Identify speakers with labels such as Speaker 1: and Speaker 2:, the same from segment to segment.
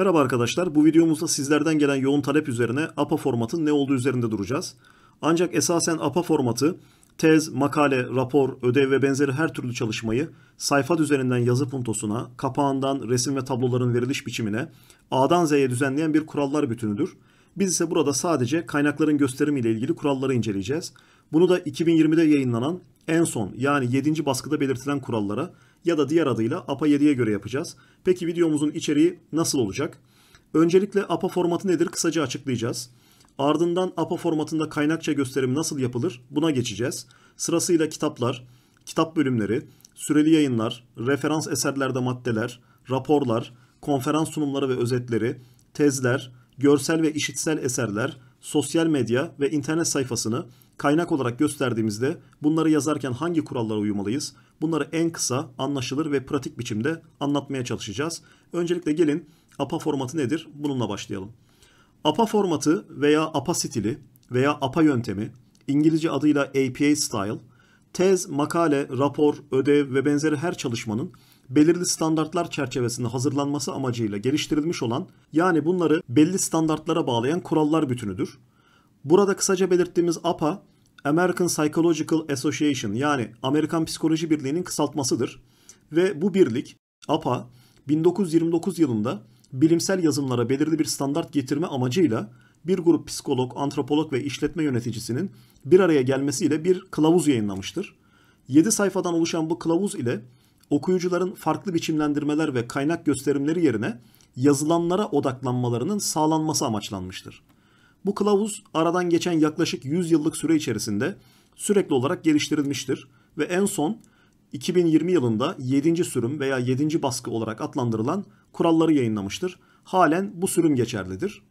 Speaker 1: Merhaba arkadaşlar, bu videomuzda sizlerden gelen yoğun talep üzerine APA formatın ne olduğu üzerinde duracağız. Ancak esasen APA formatı tez, makale, rapor, ödev ve benzeri her türlü çalışmayı sayfa düzeninden yazı puntosuna, kapağından resim ve tabloların veriliş biçimine, A'dan Z'ye düzenleyen bir kurallar bütünüdür. Biz ise burada sadece kaynakların gösterimi ile ilgili kuralları inceleyeceğiz. Bunu da 2020'de yayınlanan en son yani 7. baskıda belirtilen kurallara ya da diğer adıyla APA 7'ye göre yapacağız. Peki videomuzun içeriği nasıl olacak? Öncelikle APA formatı nedir kısaca açıklayacağız. Ardından APA formatında kaynakça gösterimi nasıl yapılır buna geçeceğiz. Sırasıyla kitaplar, kitap bölümleri, süreli yayınlar, referans eserlerde maddeler, raporlar, konferans sunumları ve özetleri, tezler, görsel ve işitsel eserler, sosyal medya ve internet sayfasını kaynak olarak gösterdiğimizde bunları yazarken hangi kurallara uymalıyız? Bunları en kısa, anlaşılır ve pratik biçimde anlatmaya çalışacağız. Öncelikle gelin APA formatı nedir? Bununla başlayalım. APA formatı veya APA stili veya APA yöntemi, İngilizce adıyla APA style, tez, makale, rapor, ödev ve benzeri her çalışmanın belirli standartlar çerçevesinde hazırlanması amacıyla geliştirilmiş olan yani bunları belli standartlara bağlayan kurallar bütünüdür. Burada kısaca belirttiğimiz APA American Psychological Association yani Amerikan Psikoloji Birliği'nin kısaltmasıdır ve bu birlik APA 1929 yılında bilimsel yazımlara belirli bir standart getirme amacıyla bir grup psikolog, antropolog ve işletme yöneticisinin bir araya gelmesiyle bir kılavuz yayınlamıştır. 7 sayfadan oluşan bu kılavuz ile okuyucuların farklı biçimlendirmeler ve kaynak gösterimleri yerine yazılanlara odaklanmalarının sağlanması amaçlanmıştır. Bu kılavuz aradan geçen yaklaşık 100 yıllık süre içerisinde sürekli olarak geliştirilmiştir ve en son 2020 yılında 7. sürüm veya 7. baskı olarak adlandırılan kuralları yayınlamıştır. Halen bu sürüm geçerlidir.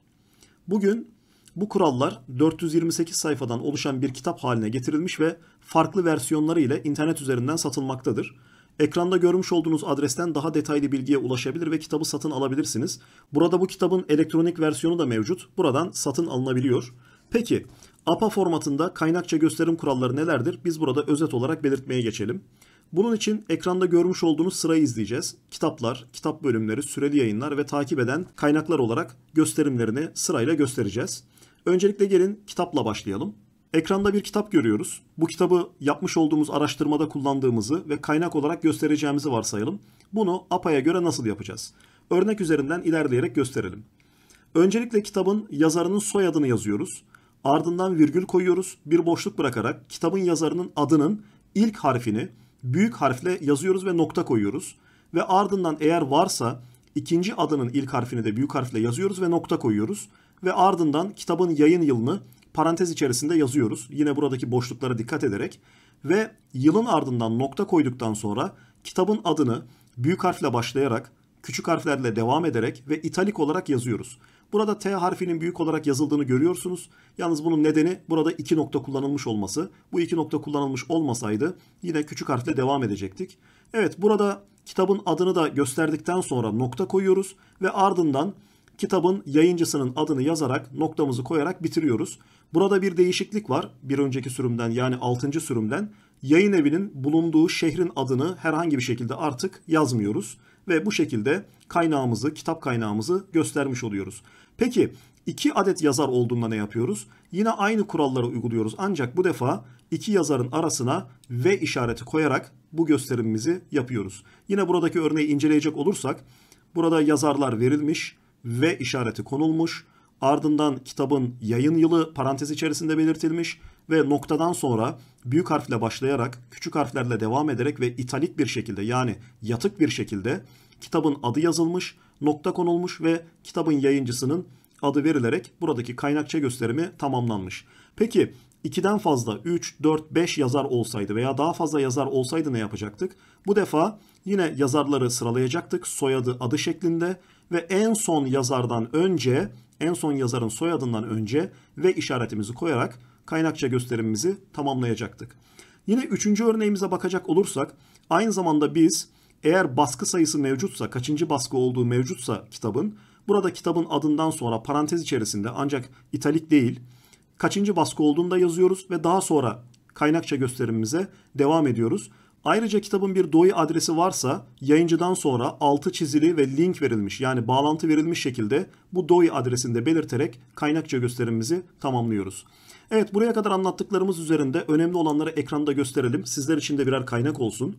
Speaker 1: Bugün bu kurallar 428 sayfadan oluşan bir kitap haline getirilmiş ve farklı versiyonları ile internet üzerinden satılmaktadır. Ekranda görmüş olduğunuz adresten daha detaylı bilgiye ulaşabilir ve kitabı satın alabilirsiniz. Burada bu kitabın elektronik versiyonu da mevcut. Buradan satın alınabiliyor. Peki APA formatında kaynakça gösterim kuralları nelerdir? Biz burada özet olarak belirtmeye geçelim. Bunun için ekranda görmüş olduğunuz sırayı izleyeceğiz. Kitaplar, kitap bölümleri, süreli yayınlar ve takip eden kaynaklar olarak gösterimlerini sırayla göstereceğiz. Öncelikle gelin kitapla başlayalım. Ekranda bir kitap görüyoruz. Bu kitabı yapmış olduğumuz araştırmada kullandığımızı ve kaynak olarak göstereceğimizi varsayalım. Bunu APA'ya göre nasıl yapacağız? Örnek üzerinden ilerleyerek gösterelim. Öncelikle kitabın yazarının soyadını yazıyoruz. Ardından virgül koyuyoruz. Bir boşluk bırakarak kitabın yazarının adının ilk harfini büyük harfle yazıyoruz ve nokta koyuyoruz. Ve ardından eğer varsa ikinci adının ilk harfini de büyük harfle yazıyoruz ve nokta koyuyoruz. Ve ardından kitabın yayın yılını parantez içerisinde yazıyoruz. Yine buradaki boşluklara dikkat ederek ve yılın ardından nokta koyduktan sonra kitabın adını büyük harfle başlayarak küçük harflerle devam ederek ve italik olarak yazıyoruz. Burada T harfinin büyük olarak yazıldığını görüyorsunuz. Yalnız bunun nedeni burada iki nokta kullanılmış olması. Bu iki nokta kullanılmış olmasaydı yine küçük harfle devam edecektik. Evet burada kitabın adını da gösterdikten sonra nokta koyuyoruz ve ardından kitabın yayıncısının adını yazarak noktamızı koyarak bitiriyoruz. Burada bir değişiklik var bir önceki sürümden yani 6. sürümden. Yayın evinin bulunduğu şehrin adını herhangi bir şekilde artık yazmıyoruz. Ve bu şekilde kaynağımızı, kitap kaynağımızı göstermiş oluyoruz. Peki iki adet yazar olduğunda ne yapıyoruz? Yine aynı kuralları uyguluyoruz ancak bu defa iki yazarın arasına V işareti koyarak bu gösterimimizi yapıyoruz. Yine buradaki örneği inceleyecek olursak burada yazarlar verilmiş ve işareti konulmuş. Ardından kitabın yayın yılı parantez içerisinde belirtilmiş ve noktadan sonra büyük harfle başlayarak küçük harflerle devam ederek ve italik bir şekilde yani yatık bir şekilde kitabın adı yazılmış, nokta konulmuş ve kitabın yayıncısının adı verilerek buradaki kaynakça gösterimi tamamlanmış. Peki 2'den fazla 3, 4, 5 yazar olsaydı veya daha fazla yazar olsaydı ne yapacaktık? Bu defa yine yazarları sıralayacaktık soyadı adı şeklinde ve en son yazardan önce, en son yazarın soyadından önce ve işaretimizi koyarak kaynakça gösterimimizi tamamlayacaktık. Yine üçüncü örneğimize bakacak olursak aynı zamanda biz eğer baskı sayısı mevcutsa, kaçıncı baskı olduğu mevcutsa kitabın, burada kitabın adından sonra parantez içerisinde ancak italik değil, kaçıncı baskı olduğunda yazıyoruz ve daha sonra kaynakça gösterimimize devam ediyoruz. Ayrıca kitabın bir DOI adresi varsa yayıncıdan sonra altı çizili ve link verilmiş yani bağlantı verilmiş şekilde bu DOI adresinde belirterek kaynakça gösterimimizi tamamlıyoruz. Evet buraya kadar anlattıklarımız üzerinde önemli olanları ekranda gösterelim. Sizler için de birer kaynak olsun.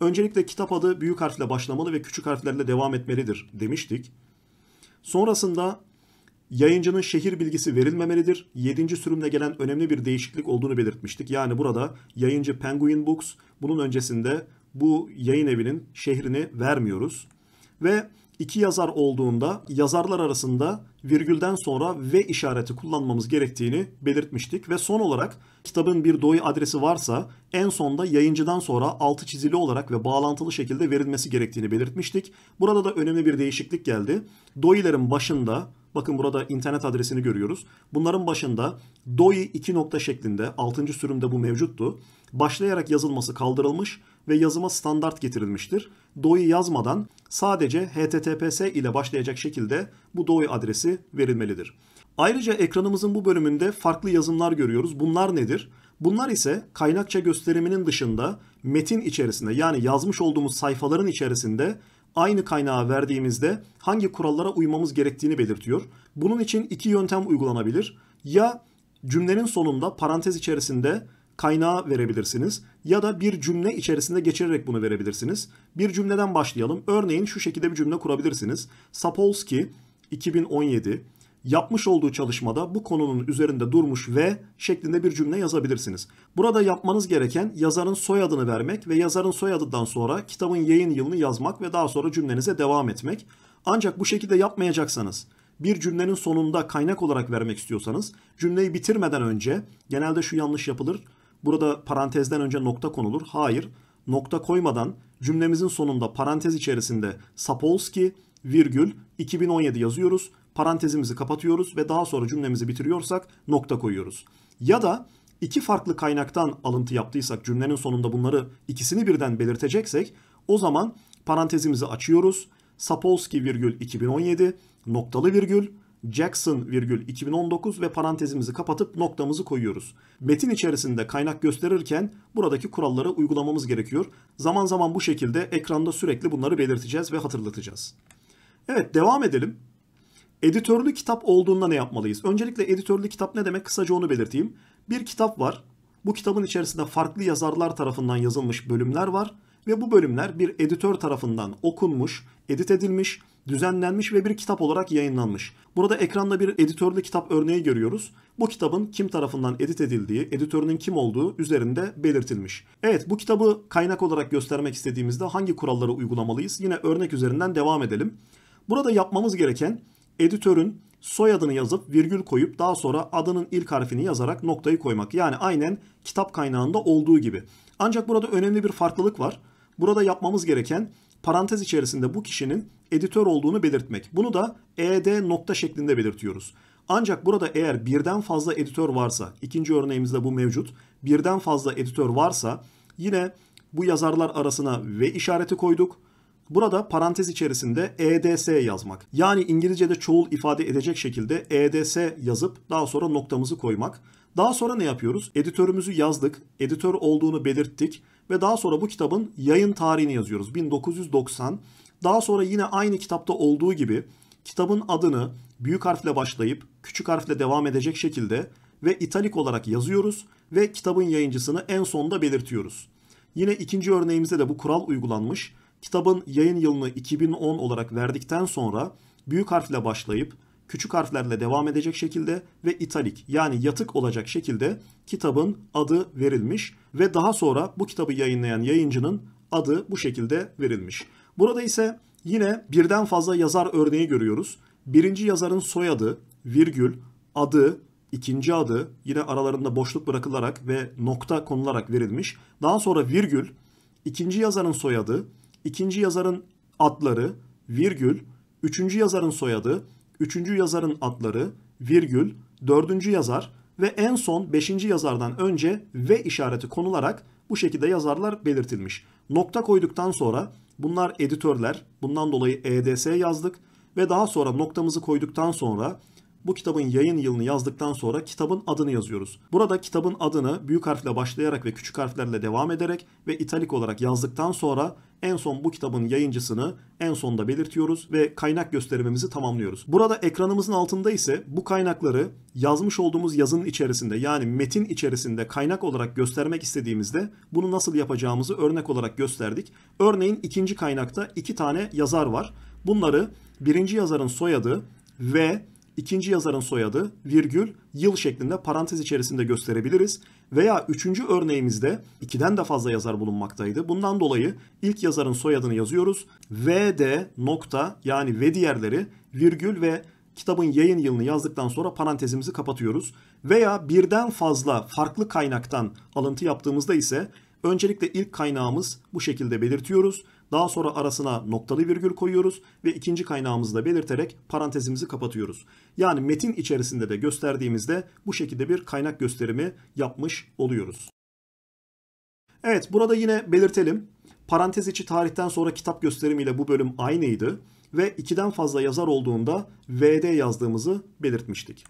Speaker 1: Öncelikle kitap adı büyük harfle başlamalı ve küçük harflerle devam etmelidir demiştik. Sonrasında Yayıncının şehir bilgisi verilmemelidir. 7. sürümle gelen önemli bir değişiklik olduğunu belirtmiştik. Yani burada yayıncı Penguin Books bunun öncesinde bu yayın evinin şehrini vermiyoruz. Ve iki yazar olduğunda yazarlar arasında virgülden sonra ve işareti kullanmamız gerektiğini belirtmiştik. Ve son olarak kitabın bir doy adresi varsa en sonda yayıncıdan sonra altı çizili olarak ve bağlantılı şekilde verilmesi gerektiğini belirtmiştik. Burada da önemli bir değişiklik geldi. Doylerin başında Bakın burada internet adresini görüyoruz. Bunların başında DOI 2 nokta şeklinde 6. sürümde bu mevcuttu. Başlayarak yazılması kaldırılmış ve yazıma standart getirilmiştir. DOI yazmadan sadece HTTPS ile başlayacak şekilde bu DOI adresi verilmelidir. Ayrıca ekranımızın bu bölümünde farklı yazımlar görüyoruz. Bunlar nedir? Bunlar ise kaynakça gösteriminin dışında metin içerisinde yani yazmış olduğumuz sayfaların içerisinde aynı kaynağa verdiğimizde hangi kurallara uymamız gerektiğini belirtiyor. Bunun için iki yöntem uygulanabilir. Ya cümlenin sonunda parantez içerisinde kaynağı verebilirsiniz ya da bir cümle içerisinde geçirerek bunu verebilirsiniz. Bir cümleden başlayalım. Örneğin şu şekilde bir cümle kurabilirsiniz. Sapolsky 2017 yapmış olduğu çalışmada bu konunun üzerinde durmuş ve şeklinde bir cümle yazabilirsiniz. Burada yapmanız gereken yazarın soyadını vermek ve yazarın soyadından sonra kitabın yayın yılını yazmak ve daha sonra cümlenize devam etmek. Ancak bu şekilde yapmayacaksanız bir cümlenin sonunda kaynak olarak vermek istiyorsanız cümleyi bitirmeden önce genelde şu yanlış yapılır. Burada parantezden önce nokta konulur. Hayır, nokta koymadan cümlemizin sonunda parantez içerisinde Sapolsky virgül 2017 yazıyoruz parantezimizi kapatıyoruz ve daha sonra cümlemizi bitiriyorsak nokta koyuyoruz. Ya da iki farklı kaynaktan alıntı yaptıysak cümlenin sonunda bunları ikisini birden belirteceksek o zaman parantezimizi açıyoruz. Sapolsky virgül 2017 noktalı virgül Jackson virgül 2019 ve parantezimizi kapatıp noktamızı koyuyoruz. Metin içerisinde kaynak gösterirken buradaki kuralları uygulamamız gerekiyor. Zaman zaman bu şekilde ekranda sürekli bunları belirteceğiz ve hatırlatacağız. Evet devam edelim. Editörlü kitap olduğunda ne yapmalıyız? Öncelikle editörlü kitap ne demek? Kısaca onu belirteyim. Bir kitap var. Bu kitabın içerisinde farklı yazarlar tarafından yazılmış bölümler var ve bu bölümler bir editör tarafından okunmuş, edit edilmiş, düzenlenmiş ve bir kitap olarak yayınlanmış. Burada ekranda bir editörlü kitap örneği görüyoruz. Bu kitabın kim tarafından edit edildiği, editörünün kim olduğu üzerinde belirtilmiş. Evet bu kitabı kaynak olarak göstermek istediğimizde hangi kuralları uygulamalıyız? Yine örnek üzerinden devam edelim. Burada yapmamız gereken editörün soyadını yazıp virgül koyup daha sonra adının ilk harfini yazarak noktayı koymak. Yani aynen kitap kaynağında olduğu gibi. Ancak burada önemli bir farklılık var. Burada yapmamız gereken parantez içerisinde bu kişinin editör olduğunu belirtmek. Bunu da ed nokta şeklinde belirtiyoruz. Ancak burada eğer birden fazla editör varsa, ikinci örneğimizde bu mevcut, birden fazla editör varsa yine bu yazarlar arasına ve işareti koyduk. Burada parantez içerisinde EDS yazmak. Yani İngilizce'de çoğul ifade edecek şekilde EDS yazıp daha sonra noktamızı koymak. Daha sonra ne yapıyoruz? Editörümüzü yazdık, editör olduğunu belirttik ve daha sonra bu kitabın yayın tarihini yazıyoruz. 1990. Daha sonra yine aynı kitapta olduğu gibi kitabın adını büyük harfle başlayıp küçük harfle devam edecek şekilde ve italik olarak yazıyoruz ve kitabın yayıncısını en sonda belirtiyoruz. Yine ikinci örneğimizde de bu kural uygulanmış Kitabın yayın yılını 2010 olarak verdikten sonra büyük harfle başlayıp küçük harflerle devam edecek şekilde ve italik yani yatık olacak şekilde kitabın adı verilmiş ve daha sonra bu kitabı yayınlayan yayıncının adı bu şekilde verilmiş. Burada ise yine birden fazla yazar örneği görüyoruz. Birinci yazarın soyadı, virgül, adı, ikinci adı yine aralarında boşluk bırakılarak ve nokta konularak verilmiş. Daha sonra virgül, ikinci yazarın soyadı, ikinci yazarın adları, virgül, üçüncü yazarın soyadı, üçüncü yazarın adları, virgül, dördüncü yazar ve en son beşinci yazardan önce ve işareti konularak bu şekilde yazarlar belirtilmiş. Nokta koyduktan sonra bunlar editörler, bundan dolayı EDS yazdık ve daha sonra noktamızı koyduktan sonra bu kitabın yayın yılını yazdıktan sonra kitabın adını yazıyoruz. Burada kitabın adını büyük harfle başlayarak ve küçük harflerle devam ederek ve italik olarak yazdıktan sonra en son bu kitabın yayıncısını en sonda belirtiyoruz ve kaynak gösterimimizi tamamlıyoruz. Burada ekranımızın altında ise bu kaynakları yazmış olduğumuz yazının içerisinde yani metin içerisinde kaynak olarak göstermek istediğimizde bunu nasıl yapacağımızı örnek olarak gösterdik. Örneğin ikinci kaynakta iki tane yazar var. Bunları birinci yazarın soyadı ve ikinci yazarın soyadı, virgül, yıl şeklinde parantez içerisinde gösterebiliriz. Veya üçüncü örneğimizde ikiden de fazla yazar bulunmaktaydı. Bundan dolayı ilk yazarın soyadını yazıyoruz. VD nokta yani ve diğerleri virgül ve kitabın yayın yılını yazdıktan sonra parantezimizi kapatıyoruz. Veya birden fazla farklı kaynaktan alıntı yaptığımızda ise öncelikle ilk kaynağımız bu şekilde belirtiyoruz daha sonra arasına noktalı virgül koyuyoruz ve ikinci kaynağımızı da belirterek parantezimizi kapatıyoruz. Yani metin içerisinde de gösterdiğimizde bu şekilde bir kaynak gösterimi yapmış oluyoruz. Evet burada yine belirtelim. Parantez içi tarihten sonra kitap gösterimiyle bu bölüm aynıydı ve 2'den fazla yazar olduğunda VD yazdığımızı belirtmiştik.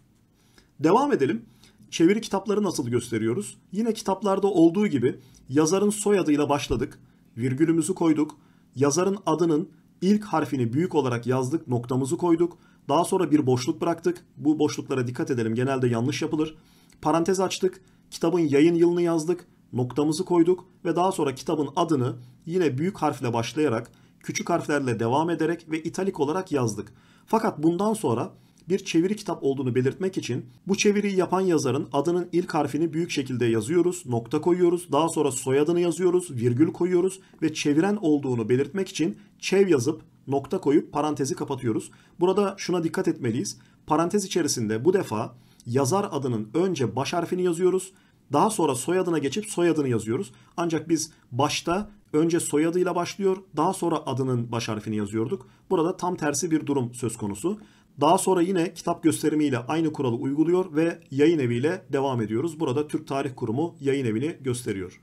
Speaker 1: Devam edelim. Çeviri kitapları nasıl gösteriyoruz? Yine kitaplarda olduğu gibi yazarın soyadıyla başladık, virgülümüzü koyduk, yazarın adının ilk harfini büyük olarak yazdık, noktamızı koyduk. Daha sonra bir boşluk bıraktık. Bu boşluklara dikkat edelim. Genelde yanlış yapılır. Parantez açtık. Kitabın yayın yılını yazdık. Noktamızı koyduk ve daha sonra kitabın adını yine büyük harfle başlayarak küçük harflerle devam ederek ve italik olarak yazdık. Fakat bundan sonra bir çeviri kitap olduğunu belirtmek için bu çeviriyi yapan yazarın adının ilk harfini büyük şekilde yazıyoruz, nokta koyuyoruz, daha sonra soyadını yazıyoruz, virgül koyuyoruz ve çeviren olduğunu belirtmek için çev yazıp nokta koyup parantezi kapatıyoruz. Burada şuna dikkat etmeliyiz. Parantez içerisinde bu defa yazar adının önce baş harfini yazıyoruz. Daha sonra soyadına geçip soyadını yazıyoruz. Ancak biz başta önce soyadıyla başlıyor, daha sonra adının baş harfini yazıyorduk. Burada tam tersi bir durum söz konusu. Daha sonra yine kitap gösterimiyle aynı kuralı uyguluyor ve yayın eviyle devam ediyoruz. Burada Türk Tarih Kurumu yayın evini gösteriyor.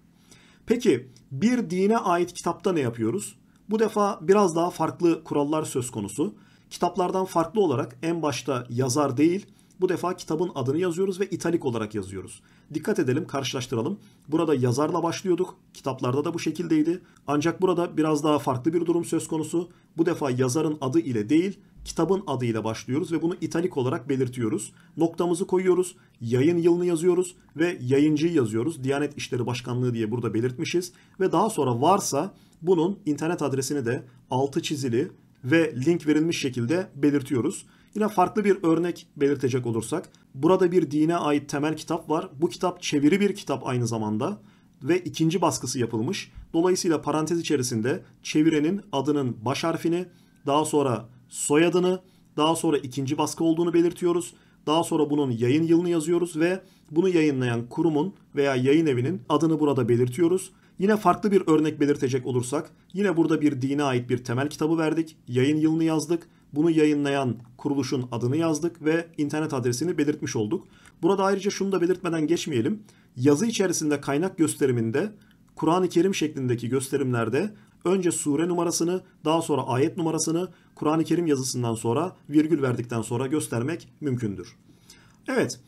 Speaker 1: Peki bir dine ait kitapta ne yapıyoruz? Bu defa biraz daha farklı kurallar söz konusu. Kitaplardan farklı olarak en başta yazar değil, bu defa kitabın adını yazıyoruz ve italik olarak yazıyoruz. Dikkat edelim, karşılaştıralım. Burada yazarla başlıyorduk. Kitaplarda da bu şekildeydi. Ancak burada biraz daha farklı bir durum söz konusu. Bu defa yazarın adı ile değil, kitabın adıyla başlıyoruz ve bunu italik olarak belirtiyoruz. Noktamızı koyuyoruz, yayın yılını yazıyoruz ve yayıncıyı yazıyoruz. Diyanet İşleri Başkanlığı diye burada belirtmişiz ve daha sonra varsa bunun internet adresini de altı çizili ve link verilmiş şekilde belirtiyoruz. Yine farklı bir örnek belirtecek olursak burada bir dine ait temel kitap var. Bu kitap çeviri bir kitap aynı zamanda ve ikinci baskısı yapılmış. Dolayısıyla parantez içerisinde çevirenin adının baş harfini daha sonra soyadını, daha sonra ikinci baskı olduğunu belirtiyoruz. Daha sonra bunun yayın yılını yazıyoruz ve bunu yayınlayan kurumun veya yayın evinin adını burada belirtiyoruz. Yine farklı bir örnek belirtecek olursak yine burada bir dine ait bir temel kitabı verdik. Yayın yılını yazdık. Bunu yayınlayan kuruluşun adını yazdık ve internet adresini belirtmiş olduk. Burada ayrıca şunu da belirtmeden geçmeyelim. Yazı içerisinde kaynak gösteriminde Kur'an-ı Kerim şeklindeki gösterimlerde önce sure numarasını daha sonra ayet numarasını Kur'an-ı Kerim yazısından sonra virgül verdikten sonra göstermek mümkündür. Evet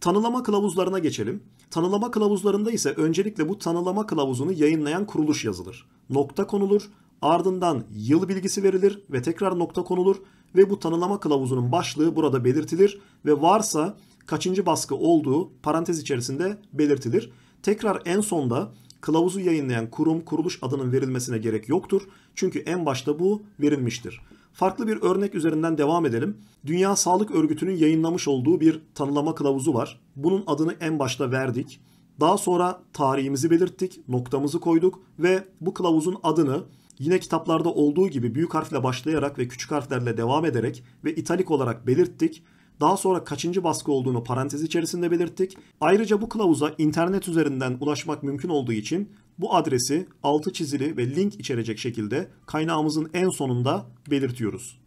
Speaker 1: tanılama kılavuzlarına geçelim. Tanılama kılavuzlarında ise öncelikle bu tanılama kılavuzunu yayınlayan kuruluş yazılır. Nokta konulur, ardından yıl bilgisi verilir ve tekrar nokta konulur ve bu tanılama kılavuzunun başlığı burada belirtilir ve varsa kaçıncı baskı olduğu parantez içerisinde belirtilir. Tekrar en sonda Kılavuzu yayınlayan kurum kuruluş adının verilmesine gerek yoktur. Çünkü en başta bu verilmiştir. Farklı bir örnek üzerinden devam edelim. Dünya Sağlık Örgütü'nün yayınlamış olduğu bir tanılama kılavuzu var. Bunun adını en başta verdik. Daha sonra tarihimizi belirttik, noktamızı koyduk ve bu kılavuzun adını yine kitaplarda olduğu gibi büyük harfle başlayarak ve küçük harflerle devam ederek ve italik olarak belirttik daha sonra kaçıncı baskı olduğunu parantez içerisinde belirttik. Ayrıca bu kılavuza internet üzerinden ulaşmak mümkün olduğu için bu adresi altı çizili ve link içerecek şekilde kaynağımızın en sonunda belirtiyoruz.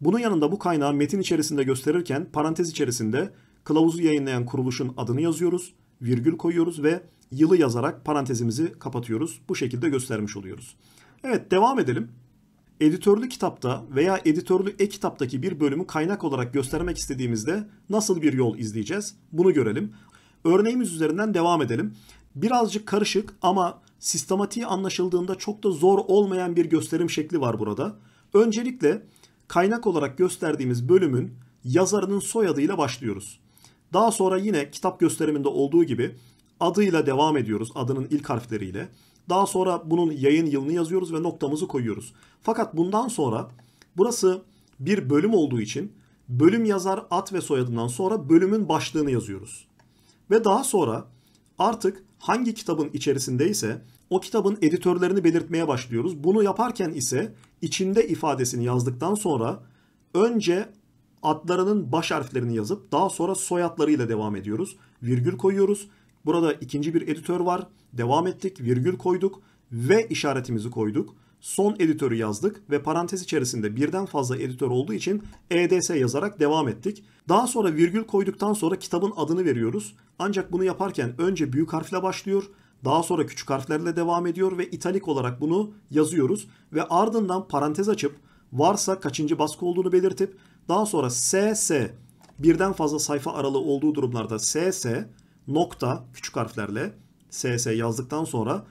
Speaker 1: Bunun yanında bu kaynağı metin içerisinde gösterirken parantez içerisinde kılavuzu yayınlayan kuruluşun adını yazıyoruz, virgül koyuyoruz ve yılı yazarak parantezimizi kapatıyoruz. Bu şekilde göstermiş oluyoruz. Evet devam edelim. Editörlü kitapta veya editörlü e-kitaptaki bir bölümü kaynak olarak göstermek istediğimizde nasıl bir yol izleyeceğiz? Bunu görelim. Örneğimiz üzerinden devam edelim. Birazcık karışık ama sistematiği anlaşıldığında çok da zor olmayan bir gösterim şekli var burada. Öncelikle kaynak olarak gösterdiğimiz bölümün yazarının soyadıyla başlıyoruz. Daha sonra yine kitap gösteriminde olduğu gibi adıyla devam ediyoruz adının ilk harfleriyle. Daha sonra bunun yayın yılını yazıyoruz ve noktamızı koyuyoruz. Fakat bundan sonra burası bir bölüm olduğu için bölüm yazar ad ve soyadından sonra bölümün başlığını yazıyoruz. Ve daha sonra artık hangi kitabın içerisindeyse o kitabın editörlerini belirtmeye başlıyoruz. Bunu yaparken ise içinde ifadesini yazdıktan sonra önce adlarının baş harflerini yazıp daha sonra soyadlarıyla devam ediyoruz. Virgül koyuyoruz Burada ikinci bir editör var. Devam ettik, virgül koyduk ve işaretimizi koyduk. Son editörü yazdık ve parantez içerisinde birden fazla editör olduğu için EDS yazarak devam ettik. Daha sonra virgül koyduktan sonra kitabın adını veriyoruz. Ancak bunu yaparken önce büyük harfle başlıyor, daha sonra küçük harflerle devam ediyor ve italik olarak bunu yazıyoruz ve ardından parantez açıp varsa kaçıncı baskı olduğunu belirtip daha sonra SS birden fazla sayfa aralığı olduğu durumlarda SS nokta küçük harflerle SS yazdıktan sonra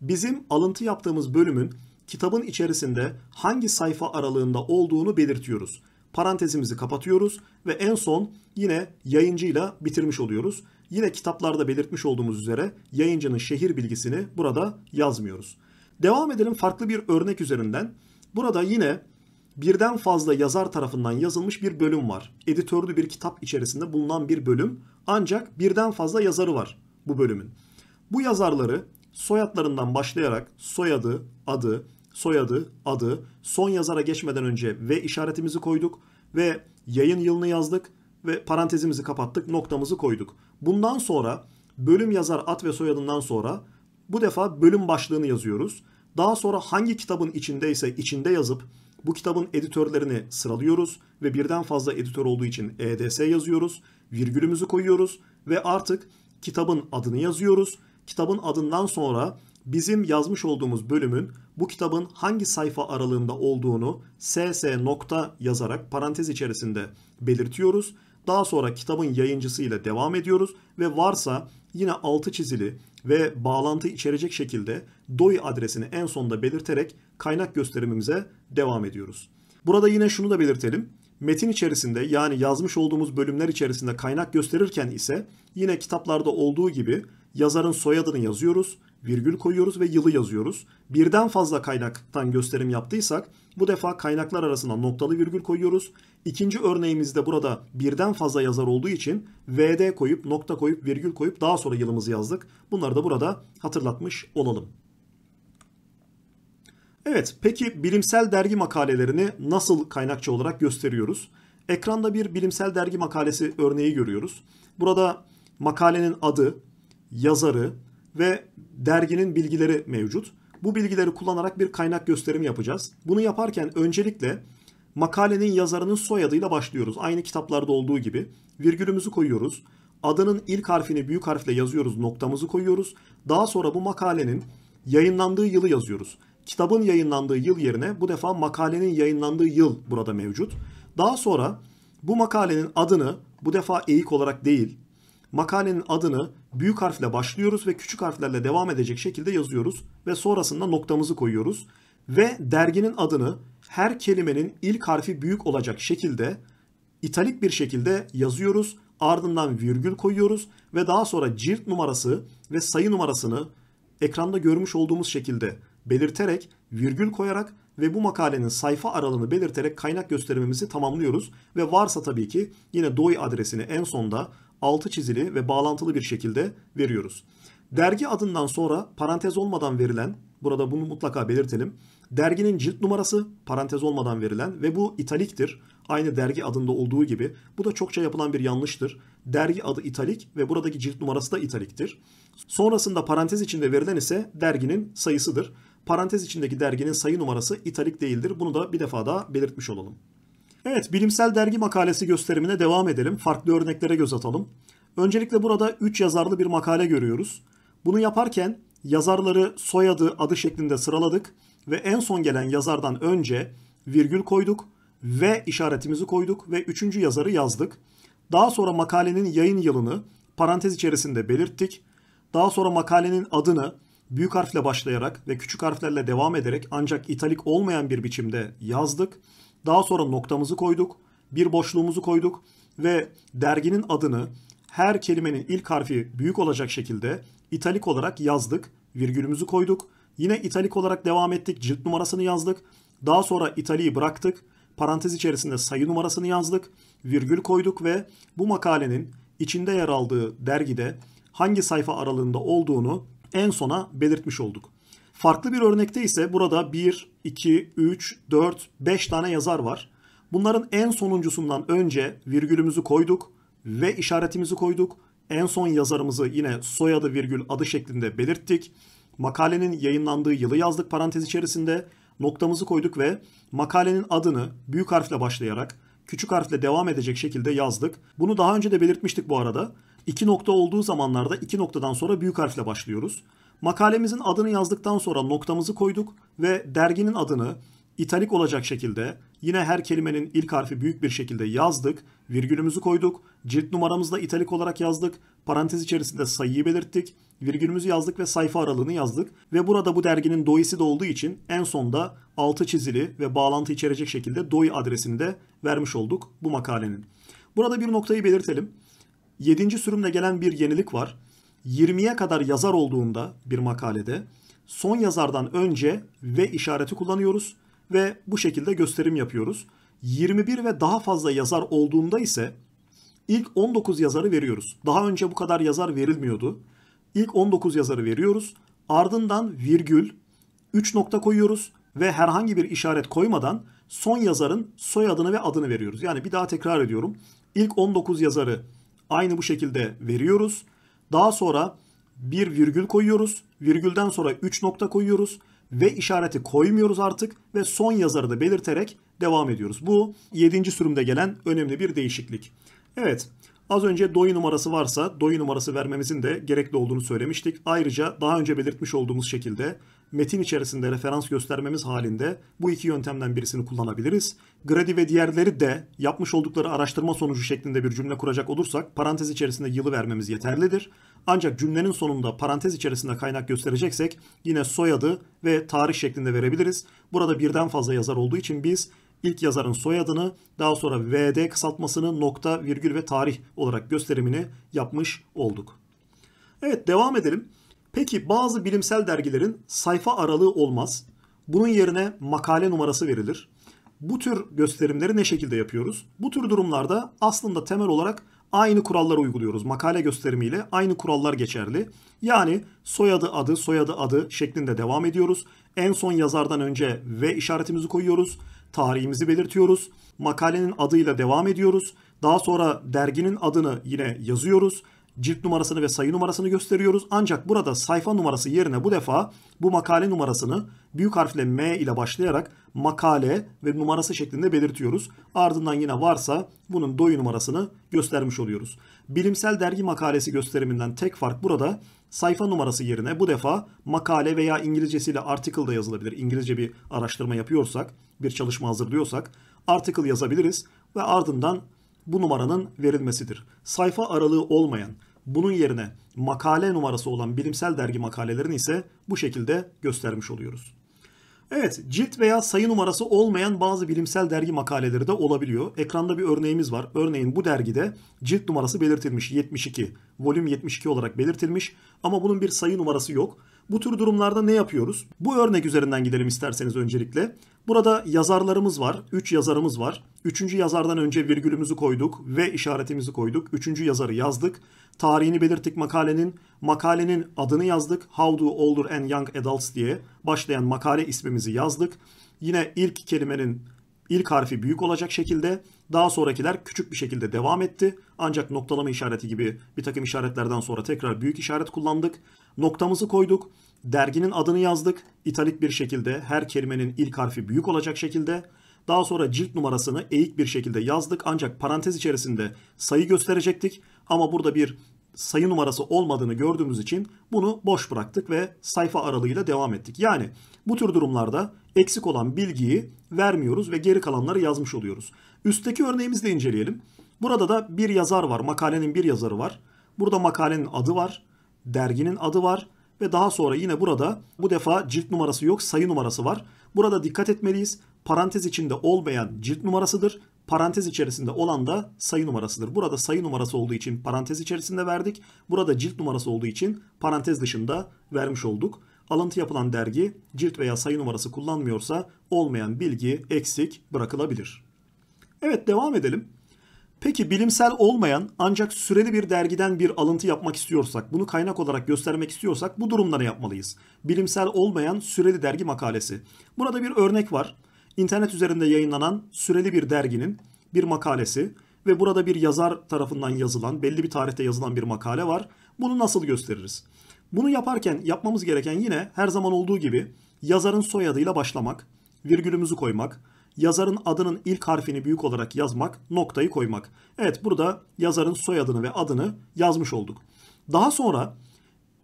Speaker 1: bizim alıntı yaptığımız bölümün kitabın içerisinde hangi sayfa aralığında olduğunu belirtiyoruz. Parantezimizi kapatıyoruz ve en son yine yayıncıyla bitirmiş oluyoruz. Yine kitaplarda belirtmiş olduğumuz üzere yayıncının şehir bilgisini burada yazmıyoruz. Devam edelim farklı bir örnek üzerinden. Burada yine birden fazla yazar tarafından yazılmış bir bölüm var. Editörlü bir kitap içerisinde bulunan bir bölüm. Ancak birden fazla yazarı var bu bölümün. Bu yazarları soyadlarından başlayarak soyadı, adı, soyadı, adı, son yazara geçmeden önce ve işaretimizi koyduk ve yayın yılını yazdık ve parantezimizi kapattık, noktamızı koyduk. Bundan sonra bölüm yazar ad ve soyadından sonra bu defa bölüm başlığını yazıyoruz. Daha sonra hangi kitabın içindeyse içinde yazıp bu kitabın editörlerini sıralıyoruz ve birden fazla editör olduğu için EDS yazıyoruz. Virgülümüzü koyuyoruz ve artık kitabın adını yazıyoruz. Kitabın adından sonra bizim yazmış olduğumuz bölümün bu kitabın hangi sayfa aralığında olduğunu ss nokta yazarak parantez içerisinde belirtiyoruz. Daha sonra kitabın yayıncısıyla devam ediyoruz ve varsa yine altı çizili ve bağlantı içerecek şekilde DOI adresini en sonda belirterek kaynak gösterimimize devam ediyoruz. Burada yine şunu da belirtelim. Metin içerisinde yani yazmış olduğumuz bölümler içerisinde kaynak gösterirken ise yine kitaplarda olduğu gibi yazarın soyadını yazıyoruz, virgül koyuyoruz ve yılı yazıyoruz. Birden fazla kaynaktan gösterim yaptıysak bu defa kaynaklar arasına noktalı virgül koyuyoruz. İkinci örneğimizde burada birden fazla yazar olduğu için VD koyup nokta koyup virgül koyup daha sonra yılımızı yazdık. Bunları da burada hatırlatmış olalım. Evet peki bilimsel dergi makalelerini nasıl kaynakçı olarak gösteriyoruz? Ekranda bir bilimsel dergi makalesi örneği görüyoruz. Burada makalenin adı, yazarı ve derginin bilgileri mevcut. Bu bilgileri kullanarak bir kaynak gösterimi yapacağız. Bunu yaparken öncelikle makalenin yazarının soyadıyla başlıyoruz. Aynı kitaplarda olduğu gibi. Virgülümüzü koyuyoruz. Adının ilk harfini büyük harfle yazıyoruz, noktamızı koyuyoruz. Daha sonra bu makalenin yayınlandığı yılı yazıyoruz. Kitabın yayınlandığı yıl yerine bu defa makalenin yayınlandığı yıl burada mevcut. Daha sonra bu makalenin adını bu defa eğik olarak değil, makalenin adını büyük harfle başlıyoruz ve küçük harflerle devam edecek şekilde yazıyoruz ve sonrasında noktamızı koyuyoruz ve derginin adını her kelimenin ilk harfi büyük olacak şekilde italik bir şekilde yazıyoruz. Ardından virgül koyuyoruz ve daha sonra cilt numarası ve sayı numarasını ekranda görmüş olduğumuz şekilde belirterek virgül koyarak ve bu makalenin sayfa aralığını belirterek kaynak gösterimimizi tamamlıyoruz ve varsa tabii ki yine DOI adresini en sonda altı çizili ve bağlantılı bir şekilde veriyoruz. Dergi adından sonra parantez olmadan verilen, burada bunu mutlaka belirtelim. Derginin cilt numarası parantez olmadan verilen ve bu italiktir. Aynı dergi adında olduğu gibi. Bu da çokça yapılan bir yanlıştır. Dergi adı italik ve buradaki cilt numarası da italiktir. Sonrasında parantez içinde verilen ise derginin sayısıdır. Parantez içindeki derginin sayı numarası italik değildir. Bunu da bir defa daha belirtmiş olalım. Evet, bilimsel dergi makalesi gösterimine devam edelim. Farklı örneklere göz atalım. Öncelikle burada 3 yazarlı bir makale görüyoruz. Bunu yaparken yazarları soyadı, adı şeklinde sıraladık ve en son gelen yazardan önce virgül koyduk ve işaretimizi koyduk ve 3. yazarı yazdık. Daha sonra makalenin yayın yılını parantez içerisinde belirttik. Daha sonra makalenin adını büyük harfle başlayarak ve küçük harflerle devam ederek ancak italik olmayan bir biçimde yazdık daha sonra noktamızı koyduk. Bir boşluğumuzu koyduk ve derginin adını her kelimenin ilk harfi büyük olacak şekilde italik olarak yazdık. Virgülümüzü koyduk. Yine italik olarak devam ettik. Cilt numarasını yazdık. Daha sonra italiği bıraktık. Parantez içerisinde sayı numarasını yazdık. Virgül koyduk ve bu makalenin içinde yer aldığı dergide hangi sayfa aralığında olduğunu en sona belirtmiş olduk. Farklı bir örnekte ise burada 1, 2, 3, 4, 5 tane yazar var. Bunların en sonuncusundan önce virgülümüzü koyduk ve işaretimizi koyduk. En son yazarımızı yine soyadı virgül adı şeklinde belirttik. Makalenin yayınlandığı yılı yazdık parantez içerisinde. Noktamızı koyduk ve makalenin adını büyük harfle başlayarak küçük harfle devam edecek şekilde yazdık. Bunu daha önce de belirtmiştik bu arada. İki nokta olduğu zamanlarda iki noktadan sonra büyük harfle başlıyoruz. Makalemizin adını yazdıktan sonra noktamızı koyduk ve derginin adını italik olacak şekilde yine her kelimenin ilk harfi büyük bir şekilde yazdık, virgülümüzü koyduk, cilt numaramızı da italik olarak yazdık, parantez içerisinde sayıyı belirttik, virgülümüzü yazdık ve sayfa aralığını yazdık ve burada bu derginin doisi de olduğu için en sonda altı çizili ve bağlantı içerecek şekilde doi adresini de vermiş olduk bu makalenin. Burada bir noktayı belirtelim. 7. sürümle gelen bir yenilik var. 20'ye kadar yazar olduğunda bir makalede son yazardan önce ve işareti kullanıyoruz ve bu şekilde gösterim yapıyoruz. 21 ve daha fazla yazar olduğunda ise ilk 19 yazarı veriyoruz. Daha önce bu kadar yazar verilmiyordu. İlk 19 yazarı veriyoruz. Ardından virgül 3 nokta koyuyoruz ve herhangi bir işaret koymadan son yazarın soyadını ve adını veriyoruz. Yani bir daha tekrar ediyorum. İlk 19 yazarı aynı bu şekilde veriyoruz. Daha sonra bir virgül koyuyoruz. Virgülden sonra 3 nokta koyuyoruz ve işareti koymuyoruz artık ve son yazarı da belirterek devam ediyoruz. Bu 7. sürümde gelen önemli bir değişiklik. Evet az önce doy numarası varsa doy numarası vermemizin de gerekli olduğunu söylemiştik. Ayrıca daha önce belirtmiş olduğumuz şekilde metin içerisinde referans göstermemiz halinde bu iki yöntemden birisini kullanabiliriz. Grady ve diğerleri de yapmış oldukları araştırma sonucu şeklinde bir cümle kuracak olursak parantez içerisinde yılı vermemiz yeterlidir. Ancak cümlenin sonunda parantez içerisinde kaynak göstereceksek yine soyadı ve tarih şeklinde verebiliriz. Burada birden fazla yazar olduğu için biz ilk yazarın soyadını daha sonra VD kısaltmasını nokta virgül ve tarih olarak gösterimini yapmış olduk. Evet devam edelim. Peki bazı bilimsel dergilerin sayfa aralığı olmaz. Bunun yerine makale numarası verilir. Bu tür gösterimleri ne şekilde yapıyoruz? Bu tür durumlarda aslında temel olarak aynı kuralları uyguluyoruz. Makale gösterimiyle aynı kurallar geçerli. Yani soyadı adı, soyadı adı şeklinde devam ediyoruz. En son yazardan önce ve işaretimizi koyuyoruz. Tarihimizi belirtiyoruz. Makalenin adıyla devam ediyoruz. Daha sonra derginin adını yine yazıyoruz cilt numarasını ve sayı numarasını gösteriyoruz. Ancak burada sayfa numarası yerine bu defa bu makale numarasını büyük harfle M ile başlayarak makale ve numarası şeklinde belirtiyoruz. Ardından yine varsa bunun doyu numarasını göstermiş oluyoruz. Bilimsel dergi makalesi gösteriminden tek fark burada sayfa numarası yerine bu defa makale veya İngilizcesiyle article da yazılabilir. İngilizce bir araştırma yapıyorsak, bir çalışma hazırlıyorsak article yazabiliriz ve ardından bu numaranın verilmesidir. Sayfa aralığı olmayan bunun yerine makale numarası olan bilimsel dergi makalelerini ise bu şekilde göstermiş oluyoruz. Evet, cilt veya sayı numarası olmayan bazı bilimsel dergi makaleleri de olabiliyor. Ekranda bir örneğimiz var. Örneğin bu dergide cilt numarası belirtilmiş 72, volüm 72 olarak belirtilmiş ama bunun bir sayı numarası yok. Bu tür durumlarda ne yapıyoruz? Bu örnek üzerinden gidelim isterseniz öncelikle. Burada yazarlarımız var. 3 yazarımız var. 3. yazardan önce virgülümüzü koyduk ve işaretimizi koyduk. 3. yazarı yazdık. Tarihini belirttik makalenin. Makalenin adını yazdık. How do older and young adults diye başlayan makale ismimizi yazdık. Yine ilk kelimenin ilk harfi büyük olacak şekilde daha sonrakiler küçük bir şekilde devam etti. Ancak noktalama işareti gibi bir takım işaretlerden sonra tekrar büyük işaret kullandık. Noktamızı koyduk. Derginin adını yazdık. İtalik bir şekilde her kelimenin ilk harfi büyük olacak şekilde. Daha sonra cilt numarasını eğik bir şekilde yazdık. Ancak parantez içerisinde sayı gösterecektik. Ama burada bir sayı numarası olmadığını gördüğümüz için bunu boş bıraktık ve sayfa aralığıyla devam ettik. Yani bu tür durumlarda eksik olan bilgiyi vermiyoruz ve geri kalanları yazmış oluyoruz. Üstteki örneğimizi de inceleyelim. Burada da bir yazar var, makalenin bir yazarı var. Burada makalenin adı var derginin adı var ve daha sonra yine burada bu defa cilt numarası yok sayı numarası var. Burada dikkat etmeliyiz. Parantez içinde olmayan cilt numarasıdır. Parantez içerisinde olan da sayı numarasıdır. Burada sayı numarası olduğu için parantez içerisinde verdik. Burada cilt numarası olduğu için parantez dışında vermiş olduk. Alıntı yapılan dergi cilt veya sayı numarası kullanmıyorsa olmayan bilgi eksik bırakılabilir. Evet devam edelim. Peki bilimsel olmayan ancak süreli bir dergiden bir alıntı yapmak istiyorsak, bunu kaynak olarak göstermek istiyorsak bu durumları yapmalıyız. Bilimsel olmayan süreli dergi makalesi. Burada bir örnek var. İnternet üzerinde yayınlanan süreli bir derginin bir makalesi ve burada bir yazar tarafından yazılan, belli bir tarihte yazılan bir makale var. Bunu nasıl gösteririz? Bunu yaparken yapmamız gereken yine her zaman olduğu gibi yazarın soyadıyla başlamak, virgülümüzü koymak, yazarın adının ilk harfini büyük olarak yazmak, noktayı koymak. Evet burada yazarın soyadını ve adını yazmış olduk. Daha sonra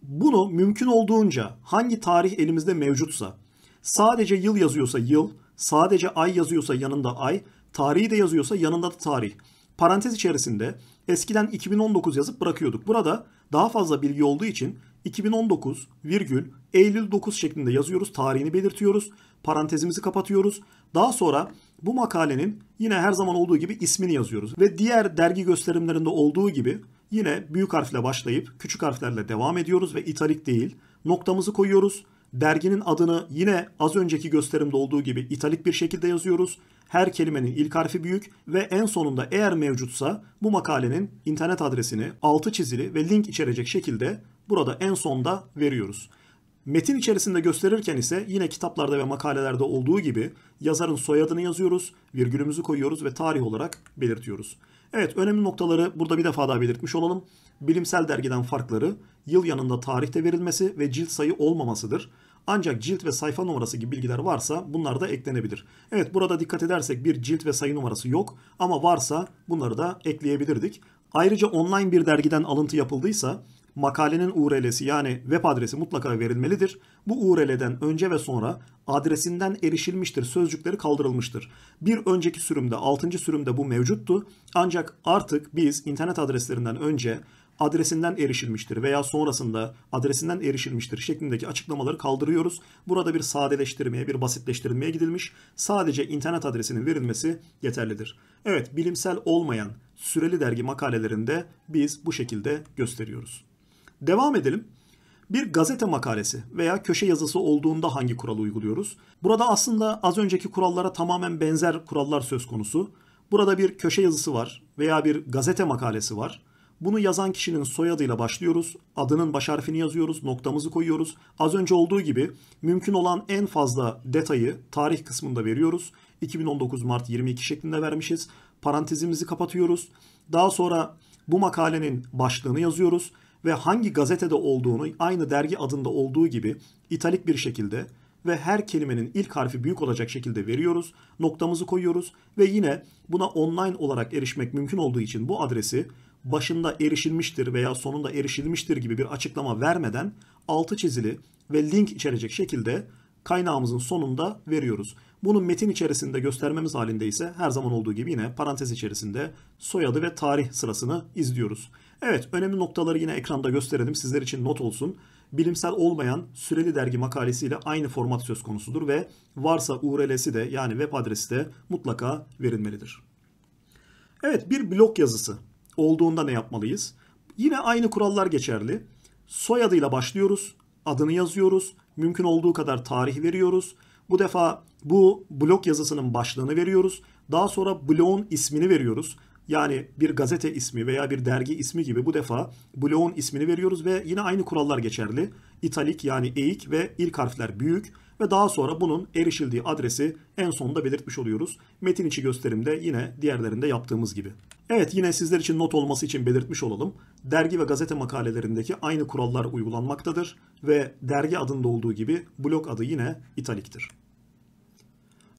Speaker 1: bunu mümkün olduğunca hangi tarih elimizde mevcutsa, sadece yıl yazıyorsa yıl, sadece ay yazıyorsa yanında ay, tarihi de yazıyorsa yanında da tarih. Parantez içerisinde eskiden 2019 yazıp bırakıyorduk. Burada daha fazla bilgi olduğu için 2019 virgül Eylül 9 şeklinde yazıyoruz. Tarihini belirtiyoruz. Parantezimizi kapatıyoruz. Daha sonra bu makalenin yine her zaman olduğu gibi ismini yazıyoruz. Ve diğer dergi gösterimlerinde olduğu gibi yine büyük harfle başlayıp küçük harflerle devam ediyoruz ve italik değil. Noktamızı koyuyoruz. Derginin adını yine az önceki gösterimde olduğu gibi italik bir şekilde yazıyoruz. Her kelimenin ilk harfi büyük ve en sonunda eğer mevcutsa bu makalenin internet adresini altı çizili ve link içerecek şekilde burada en sonda veriyoruz. Metin içerisinde gösterirken ise yine kitaplarda ve makalelerde olduğu gibi yazarın soyadını yazıyoruz, virgülümüzü koyuyoruz ve tarih olarak belirtiyoruz. Evet önemli noktaları burada bir defa daha belirtmiş olalım. Bilimsel dergiden farkları yıl yanında tarihte verilmesi ve cilt sayı olmamasıdır. Ancak cilt ve sayfa numarası gibi bilgiler varsa bunlar da eklenebilir. Evet burada dikkat edersek bir cilt ve sayı numarası yok ama varsa bunları da ekleyebilirdik. Ayrıca online bir dergiden alıntı yapıldıysa makalenin URL'si yani web adresi mutlaka verilmelidir. Bu URL'den önce ve sonra adresinden erişilmiştir sözcükleri kaldırılmıştır. Bir önceki sürümde 6. sürümde bu mevcuttu. Ancak artık biz internet adreslerinden önce adresinden erişilmiştir veya sonrasında adresinden erişilmiştir şeklindeki açıklamaları kaldırıyoruz. Burada bir sadeleştirmeye, bir basitleştirmeye gidilmiş. Sadece internet adresinin verilmesi yeterlidir. Evet, bilimsel olmayan süreli dergi makalelerinde biz bu şekilde gösteriyoruz. Devam edelim. Bir gazete makalesi veya köşe yazısı olduğunda hangi kuralı uyguluyoruz? Burada aslında az önceki kurallara tamamen benzer kurallar söz konusu. Burada bir köşe yazısı var veya bir gazete makalesi var. Bunu yazan kişinin soyadıyla başlıyoruz. Adının baş harfini yazıyoruz, noktamızı koyuyoruz. Az önce olduğu gibi mümkün olan en fazla detayı tarih kısmında veriyoruz. 2019 Mart 22 şeklinde vermişiz. Parantezimizi kapatıyoruz. Daha sonra bu makalenin başlığını yazıyoruz ve hangi gazetede olduğunu aynı dergi adında olduğu gibi italik bir şekilde ve her kelimenin ilk harfi büyük olacak şekilde veriyoruz. Noktamızı koyuyoruz ve yine buna online olarak erişmek mümkün olduğu için bu adresi başında erişilmiştir veya sonunda erişilmiştir gibi bir açıklama vermeden altı çizili ve link içerecek şekilde kaynağımızın sonunda veriyoruz. Bunu metin içerisinde göstermemiz halinde ise her zaman olduğu gibi yine parantez içerisinde soyadı ve tarih sırasını izliyoruz. Evet önemli noktaları yine ekranda gösterelim sizler için not olsun. Bilimsel olmayan süreli dergi makalesiyle aynı format söz konusudur ve varsa URL'si de yani web adresi de mutlaka verilmelidir. Evet bir blog yazısı olduğunda ne yapmalıyız? Yine aynı kurallar geçerli. Soyadıyla başlıyoruz, adını yazıyoruz, mümkün olduğu kadar tarih veriyoruz. Bu defa bu blog yazısının başlığını veriyoruz. Daha sonra bloğun ismini veriyoruz. Yani bir gazete ismi veya bir dergi ismi gibi bu defa bloğun ismini veriyoruz ve yine aynı kurallar geçerli. İtalik yani eğik ve ilk harfler büyük ve daha sonra bunun erişildiği adresi en sonda belirtmiş oluyoruz. Metin içi gösterimde yine diğerlerinde yaptığımız gibi. Evet yine sizler için not olması için belirtmiş olalım. Dergi ve gazete makalelerindeki aynı kurallar uygulanmaktadır ve dergi adında olduğu gibi blok adı yine italiktir.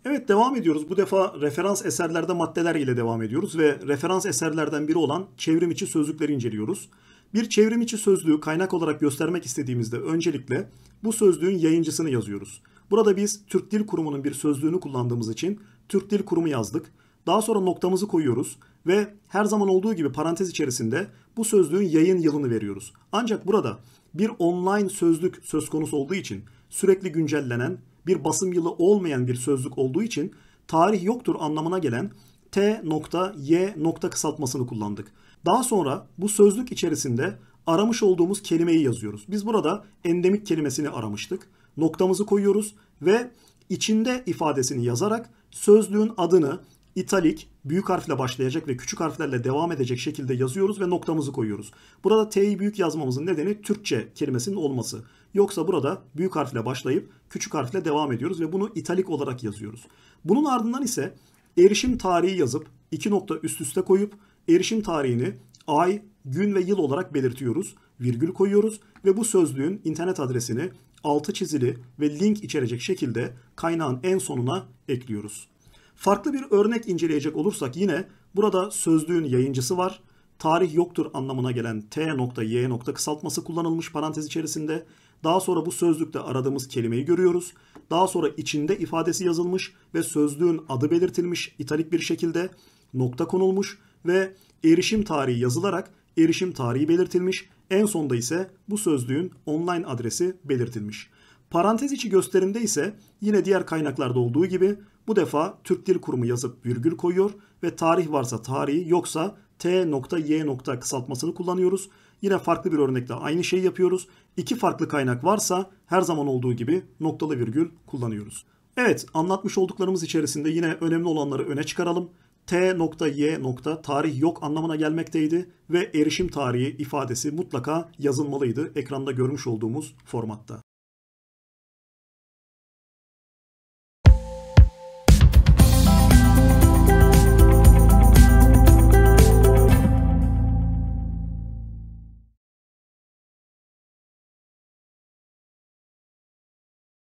Speaker 1: Evet devam ediyoruz. Bu defa referans eserlerde maddeler ile devam ediyoruz ve referans eserlerden biri olan çevrim içi sözlükleri inceliyoruz. Bir çevrim içi sözlüğü kaynak olarak göstermek istediğimizde öncelikle bu sözlüğün yayıncısını yazıyoruz. Burada biz Türk Dil Kurumu'nun bir sözlüğünü kullandığımız için Türk Dil Kurumu yazdık. Daha sonra noktamızı koyuyoruz ve her zaman olduğu gibi parantez içerisinde bu sözlüğün yayın yılını veriyoruz. Ancak burada bir online sözlük söz konusu olduğu için sürekli güncellenen bir basım yılı olmayan bir sözlük olduğu için tarih yoktur anlamına gelen T nokta Y nokta kısaltmasını kullandık. Daha sonra bu sözlük içerisinde aramış olduğumuz kelimeyi yazıyoruz. Biz burada endemik kelimesini aramıştık. Noktamızı koyuyoruz ve içinde ifadesini yazarak sözlüğün adını italik, büyük harfle başlayacak ve küçük harflerle devam edecek şekilde yazıyoruz ve noktamızı koyuyoruz. Burada T'yi büyük yazmamızın nedeni Türkçe kelimesinin olması. Yoksa burada büyük harfle başlayıp küçük harfle devam ediyoruz ve bunu italik olarak yazıyoruz. Bunun ardından ise erişim tarihi yazıp iki nokta üst üste koyup erişim tarihini ay, gün ve yıl olarak belirtiyoruz. Virgül koyuyoruz ve bu sözlüğün internet adresini altı çizili ve link içerecek şekilde kaynağın en sonuna ekliyoruz. Farklı bir örnek inceleyecek olursak yine burada sözlüğün yayıncısı var. Tarih yoktur anlamına gelen t.y. kısaltması kullanılmış parantez içerisinde. Daha sonra bu sözlükte aradığımız kelimeyi görüyoruz. Daha sonra içinde ifadesi yazılmış ve sözlüğün adı belirtilmiş italik bir şekilde nokta konulmuş ve erişim tarihi yazılarak erişim tarihi belirtilmiş. En sonda ise bu sözlüğün online adresi belirtilmiş. Parantez içi gösterimde ise yine diğer kaynaklarda olduğu gibi bu defa Türk Dil Kurumu yazıp virgül koyuyor ve tarih varsa tarihi yoksa t.y. kısaltmasını kullanıyoruz. Yine farklı bir örnekte aynı şeyi yapıyoruz. İki farklı kaynak varsa her zaman olduğu gibi noktalı virgül kullanıyoruz. Evet anlatmış olduklarımız içerisinde yine önemli olanları öne çıkaralım. T nokta Y nokta tarih yok anlamına gelmekteydi ve erişim tarihi ifadesi mutlaka yazılmalıydı ekranda görmüş olduğumuz formatta.